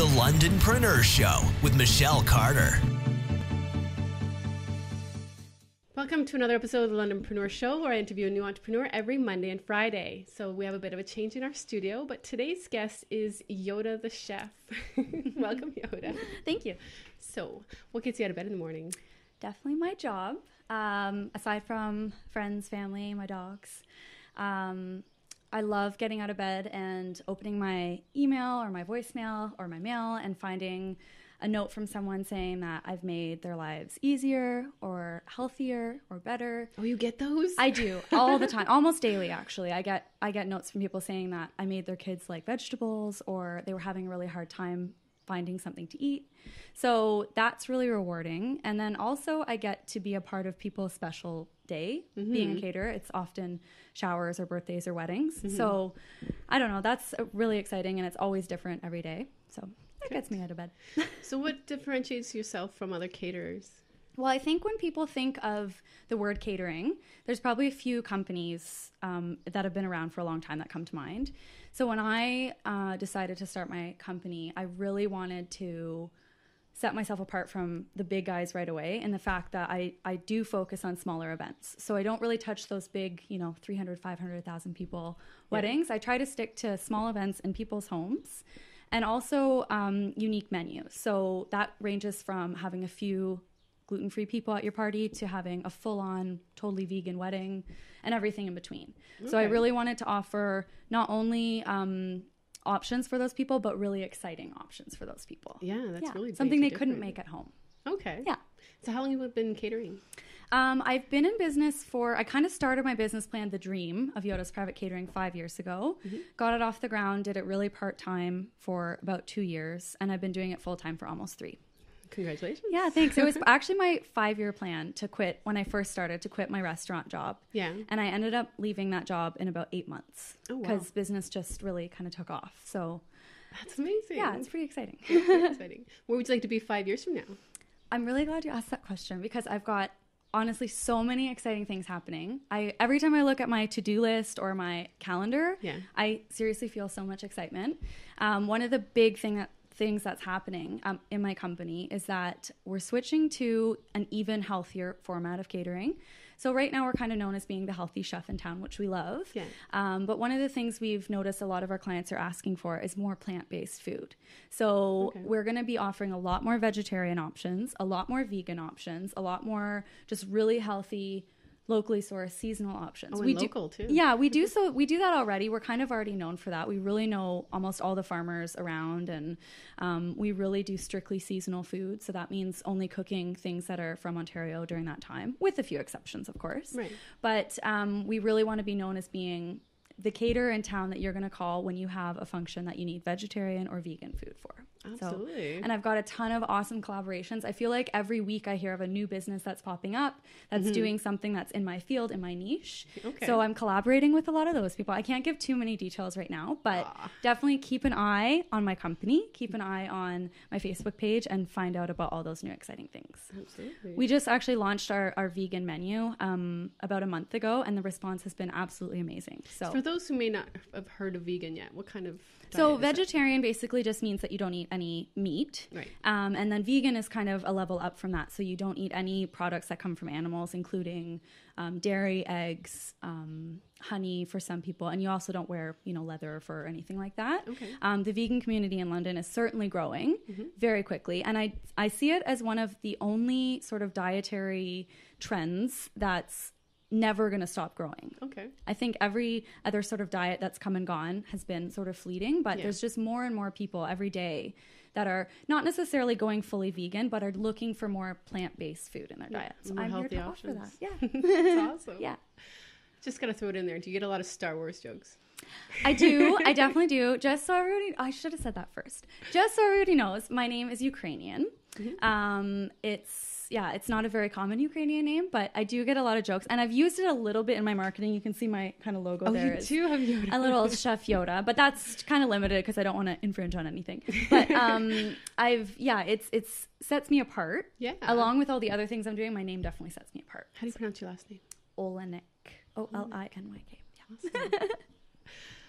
The London Printer Show with Michelle Carter. Welcome to another episode of the London Preneur Show, where I interview a new entrepreneur every Monday and Friday. So we have a bit of a change in our studio, but today's guest is Yoda the chef. Welcome, Yoda. Thank you. So, what gets you out of bed in the morning? Definitely my job. Um, aside from friends, family, my dogs, um, I love getting out of bed and opening my email or my voicemail or my mail and finding a note from someone saying that I've made their lives easier or healthier or better. Oh, you get those? I do all the time, almost daily actually. I get I get notes from people saying that I made their kids like vegetables or they were having a really hard time finding something to eat. So that's really rewarding. And then also, I get to be a part of people's special day mm-hmm. being a caterer. It's often showers or birthdays or weddings. Mm-hmm. So I don't know. That's really exciting and it's always different every day. So that gets me out of bed. so, what differentiates yourself from other caterers? Well, I think when people think of the word catering, there's probably a few companies um, that have been around for a long time that come to mind. So when I uh, decided to start my company, I really wanted to set myself apart from the big guys right away and the fact that I, I do focus on smaller events so i don't really touch those big you know 300 500000 people weddings yeah. i try to stick to small events in people's homes and also um, unique menus so that ranges from having a few gluten free people at your party to having a full on, totally vegan wedding and everything in between. Okay. So I really wanted to offer not only um, options for those people, but really exciting options for those people. Yeah, that's yeah. really something they different. couldn't make at home. Okay. Yeah. So how long have you been catering? Um, I've been in business for, I kind of started my business plan, The Dream of Yoda's Private Catering, five years ago. Mm-hmm. Got it off the ground, did it really part time for about two years, and I've been doing it full time for almost three. Congratulations. Yeah, thanks. It was actually my five year plan to quit when I first started to quit my restaurant job. Yeah. And I ended up leaving that job in about eight months because oh, wow. business just really kind of took off. So that's amazing. Yeah, it's pretty exciting. exciting. Where would you like to be five years from now? I'm really glad you asked that question because I've got honestly so many exciting things happening. I every time I look at my to-do list or my calendar, yeah. I seriously feel so much excitement. Um, one of the big things that things that's happening um, in my company is that we're switching to an even healthier format of catering. So right now we're kind of known as being the healthy chef in town, which we love. Yeah. Um, but one of the things we've noticed a lot of our clients are asking for is more plant-based food. So okay. we're going to be offering a lot more vegetarian options, a lot more vegan options, a lot more just really healthy locally sourced seasonal options. Oh, we local do, too. Yeah, we do. So we do that already. We're kind of already known for that. We really know almost all the farmers around, and um, we really do strictly seasonal food. So that means only cooking things that are from Ontario during that time, with a few exceptions, of course. Right. But um, we really want to be known as being the caterer in town that you're going to call when you have a function that you need vegetarian or vegan food for. Absolutely. So, and I've got a ton of awesome collaborations. I feel like every week I hear of a new business that's popping up that's mm-hmm. doing something that's in my field, in my niche. Okay. So I'm collaborating with a lot of those people. I can't give too many details right now, but ah. definitely keep an eye on my company, keep an eye on my Facebook page, and find out about all those new exciting things. Absolutely. We just actually launched our, our vegan menu um, about a month ago, and the response has been absolutely amazing. So, for those who may not have heard of vegan yet, what kind of. So, vegetarian basically just means that you don't eat any meat. Right. Um, and then vegan is kind of a level up from that. So you don't eat any products that come from animals, including um, dairy, eggs, um, honey for some people. And you also don't wear, you know, leather or fur or anything like that. Okay. Um, the vegan community in London is certainly growing mm-hmm. very quickly. And I, I see it as one of the only sort of dietary trends that's never going to stop growing. Okay. I think every other sort of diet that's come and gone has been sort of fleeting, but yeah. there's just more and more people every day that are not necessarily going fully vegan, but are looking for more plant based food in their diet. I'm here to options. offer that. Yeah. that's awesome. Yeah. Just going to throw it in there. Do you get a lot of Star Wars jokes? I do. I definitely do. Just so everybody, I should have said that first. Just so everybody knows, my name is Ukrainian. Mm-hmm. Um, it's yeah, it's not a very common Ukrainian name, but I do get a lot of jokes, and I've used it a little bit in my marketing. You can see my kind of logo oh, there. You do have Yoda. A little Chef Yoda, but that's kind of limited because I don't want to infringe on anything. But um, I've yeah, it's it's sets me apart. Yeah. Along with all the other things I'm doing, my name definitely sets me apart. How do you pronounce your last name? Olenek. O L I N Y K. Yeah. Awesome.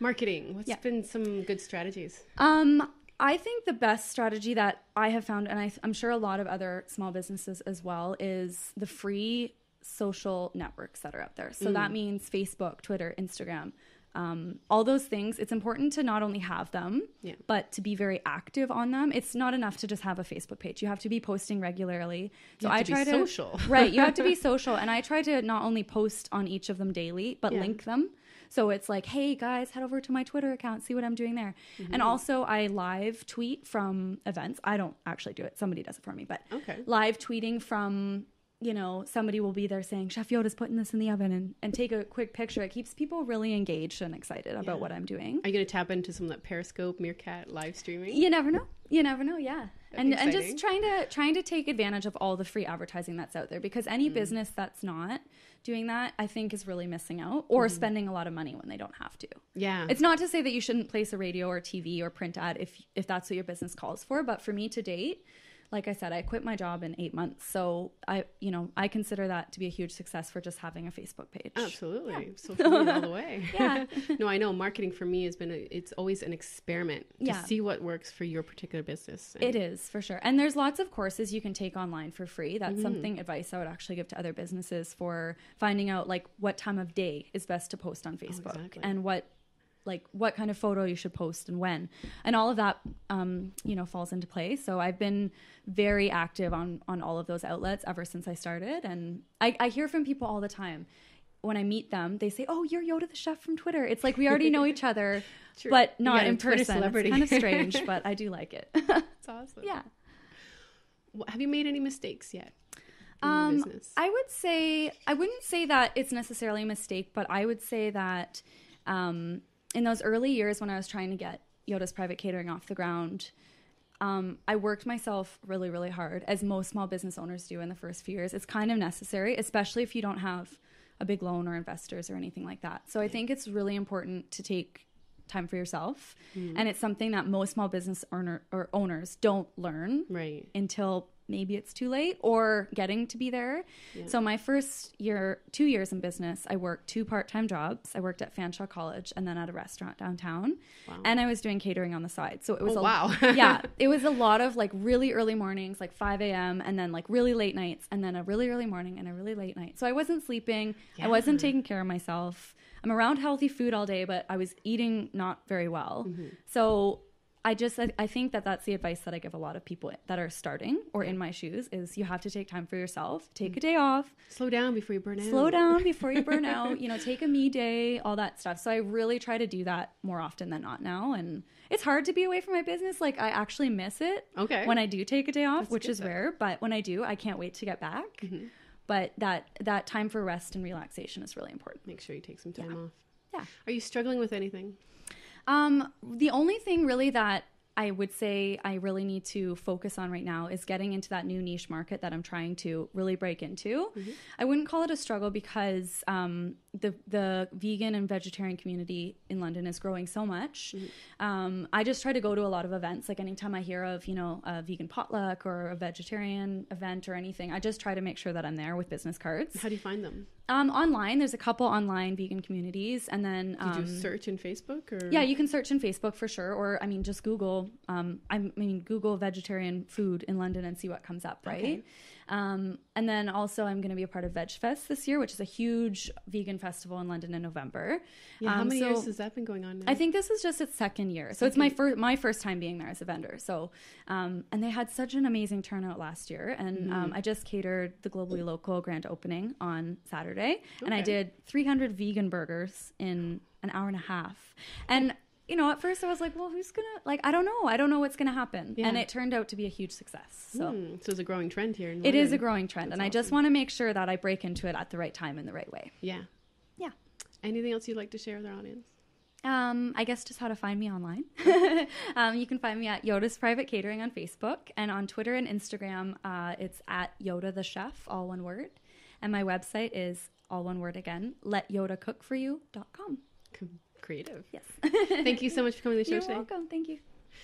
marketing what's yeah. been some good strategies um I think the best strategy that I have found, and I, am sure a lot of other small businesses as well, is the free social networks that are out there. So mm. that means Facebook, Twitter, Instagram, um, all those things. It's important to not only have them, yeah. but to be very active on them. It's not enough to just have a Facebook page. You have to be posting regularly. So I try to social, right? You have to be social, and I try to not only post on each of them daily, but yeah. link them. So it's like, hey guys, head over to my Twitter account, see what I'm doing there. Mm-hmm. And also, I live tweet from events. I don't actually do it, somebody does it for me, but okay. live tweeting from you know, somebody will be there saying, Chef Yoda's putting this in the oven and, and take a quick picture. It keeps people really engaged and excited yeah. about what I'm doing. Are you going to tap into some of that Periscope, Meerkat live streaming? You never know. You never know. Yeah. That'd and, and just trying to trying to take advantage of all the free advertising that's out there because any mm. business that's not doing that I think is really missing out or mm. spending a lot of money when they don't have to. Yeah. It's not to say that you shouldn't place a radio or TV or print ad if if that's what your business calls for, but for me to date, like I said, I quit my job in eight months. So I, you know, I consider that to be a huge success for just having a Facebook page. Absolutely. Yeah. Social all the way. yeah. no, I know marketing for me has been, a, it's always an experiment to yeah. see what works for your particular business. And... It is for sure. And there's lots of courses you can take online for free. That's mm-hmm. something advice I would actually give to other businesses for finding out like what time of day is best to post on oh, Facebook oh, exactly. and what like what kind of photo you should post and when and all of that um, you know falls into place so i've been very active on on all of those outlets ever since i started and I, I hear from people all the time when i meet them they say oh you're yoda the chef from twitter it's like we already know each other but not yeah, in person celebrity. it's kind of strange but i do like it it's awesome yeah have you made any mistakes yet um, i would say i wouldn't say that it's necessarily a mistake but i would say that um, in those early years when I was trying to get Yoda's private catering off the ground, um, I worked myself really, really hard, as most small business owners do in the first few years. It's kind of necessary, especially if you don't have a big loan or investors or anything like that. So I think it's really important to take time for yourself, mm. and it's something that most small business owner or owners don't learn right. until maybe it's too late or getting to be there. Yeah. So my first year, two years in business, I worked two part-time jobs. I worked at Fanshawe College and then at a restaurant downtown, wow. and I was doing catering on the side. So it was oh, a, wow, yeah, it was a lot of like really early mornings, like 5 a.m., and then like really late nights, and then a really early morning and a really late night. So I wasn't sleeping. Yeah. I wasn't taking care of myself. I'm around healthy food all day, but I was eating not very well. Mm-hmm. So I just I, think that that's the advice that I give a lot of people that are starting or in my shoes is you have to take time for yourself, take a day off, slow down before you burn out. Slow down before you burn out, you know, take a me day, all that stuff. So I really try to do that more often than not now and it's hard to be away from my business like I actually miss it. Okay. When I do take a day off, that's which is though. rare, but when I do, I can't wait to get back. Mm-hmm. But that that time for rest and relaxation is really important. Make sure you take some time yeah. off. Yeah. Are you struggling with anything? Um, the only thing really that I would say I really need to focus on right now is getting into that new niche market that I'm trying to really break into. Mm-hmm. I wouldn't call it a struggle because um, the the vegan and vegetarian community in London is growing so much. Mm-hmm. Um, I just try to go to a lot of events. Like anytime I hear of you know a vegan potluck or a vegetarian event or anything, I just try to make sure that I'm there with business cards. How do you find them? Um, online, there's a couple online vegan communities, and then um, you search in Facebook? Or? Yeah, you can search in Facebook for sure, or I mean, just Google. Um, I mean, Google vegetarian food in London and see what comes up, right? Okay. Um, and then also, I'm going to be a part of Veg Fest this year, which is a huge vegan festival in London in November. Yeah, um, how many so years has that been going on? Now? I think this is just its second year, so second. it's my first my first time being there as a vendor. So, um, and they had such an amazing turnout last year, and mm. I just catered the globally local grand opening on Saturday, okay. and I did 300 vegan burgers in an hour and a half, and you know, at first I was like, well, who's gonna like? I don't know. I don't know what's gonna happen. Yeah. And it turned out to be a huge success. So, mm, so it's a growing trend here. it is a growing trend, That's and awesome. I just want to make sure that I break into it at the right time in the right way. Yeah, yeah. Anything else you'd like to share with our audience? Um, I guess just how to find me online. um, you can find me at Yoda's Private Catering on Facebook and on Twitter and Instagram. Uh, it's at Yoda the Chef, all one word. And my website is all one word again, letyodacookforyou.com. Cool. Creative. Yes. Thank you so much for coming to the show You're today. You're welcome. Thank you.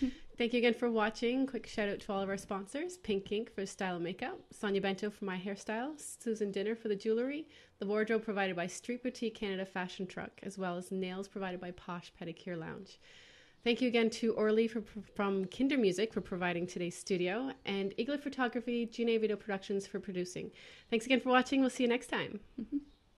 Thank you again for watching. Quick shout out to all of our sponsors Pink Ink for style and makeup, Sonia Bento for my hairstyle, Susan Dinner for the jewelry, the wardrobe provided by Street Boutique Canada Fashion Truck, as well as nails provided by Posh Pedicure Lounge. Thank you again to Orly for, from Kinder Music for providing today's studio, and Eagle Photography, Gina Video Productions for producing. Thanks again for watching. We'll see you next time. Mm-hmm.